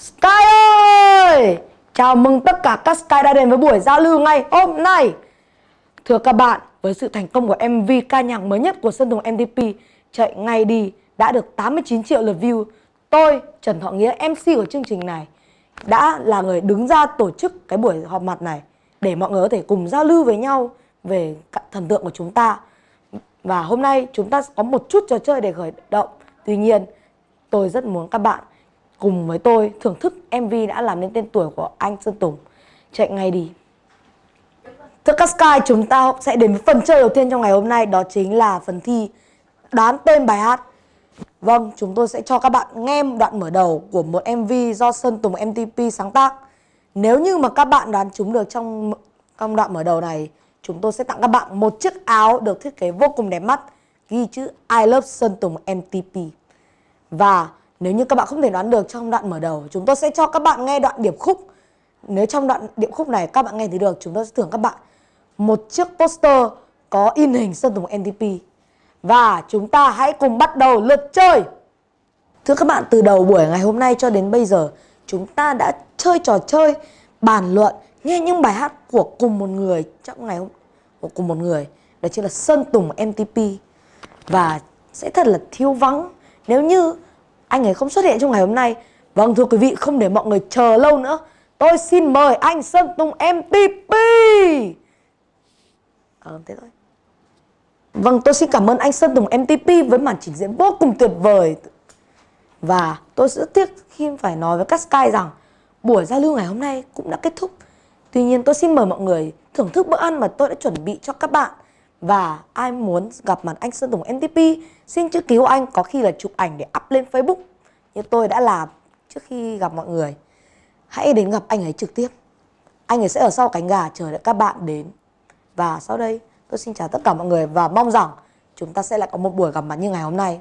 Sky ơi! Chào mừng tất cả các Sky đã đến với buổi giao lưu ngày hôm nay. Thưa các bạn, với sự thành công của MV ca nhạc mới nhất của Sơn Tùng MTP, chạy ngay đi đã được 89 triệu lượt view. Tôi, Trần Thọ Nghĩa, MC của chương trình này đã là người đứng ra tổ chức cái buổi họp mặt này để mọi người có thể cùng giao lưu với nhau về thần tượng của chúng ta. Và hôm nay chúng ta có một chút trò chơi để khởi động. Tuy nhiên, tôi rất muốn các bạn cùng với tôi thưởng thức MV đã làm nên tên tuổi của anh Sơn Tùng. Chạy ngay đi. Thưa các Sky, chúng ta sẽ đến với phần chơi đầu tiên trong ngày hôm nay đó chính là phần thi đoán tên bài hát. Vâng, chúng tôi sẽ cho các bạn nghe đoạn mở đầu của một MV do Sơn Tùng MTP sáng tác. Nếu như mà các bạn đoán chúng được trong trong đoạn mở đầu này, chúng tôi sẽ tặng các bạn một chiếc áo được thiết kế vô cùng đẹp mắt ghi chữ I love Sơn Tùng MTP. Và nếu như các bạn không thể đoán được trong đoạn mở đầu, chúng tôi sẽ cho các bạn nghe đoạn điệp khúc. Nếu trong đoạn điệp khúc này các bạn nghe thấy được, chúng tôi sẽ thưởng các bạn một chiếc poster có in hình Sơn Tùng MTP. Và chúng ta hãy cùng bắt đầu lượt chơi. Thưa các bạn, từ đầu buổi ngày hôm nay cho đến bây giờ, chúng ta đã chơi trò chơi bàn luận nghe những bài hát của cùng một người trong ngày hôm của cùng một người đó chính là Sơn Tùng MTP và sẽ thật là thiếu vắng nếu như anh ấy không xuất hiện trong ngày hôm nay Vâng thưa quý vị không để mọi người chờ lâu nữa Tôi xin mời anh Sơn Tùng MTP à, ờ, thế thôi Vâng tôi xin cảm ơn anh Sơn Tùng MTP với màn trình diễn vô cùng tuyệt vời Và tôi rất tiếc khi phải nói với các Sky rằng Buổi giao lưu ngày hôm nay cũng đã kết thúc Tuy nhiên tôi xin mời mọi người thưởng thức bữa ăn mà tôi đã chuẩn bị cho các bạn và ai muốn gặp mặt anh Sơn Tùng MTP xin chữ cứu anh có khi là chụp ảnh để up lên Facebook như tôi đã làm trước khi gặp mọi người hãy đến gặp anh ấy trực tiếp anh ấy sẽ ở sau cánh gà chờ đợi các bạn đến và sau đây tôi xin chào tất cả mọi người và mong rằng chúng ta sẽ lại có một buổi gặp mặt như ngày hôm nay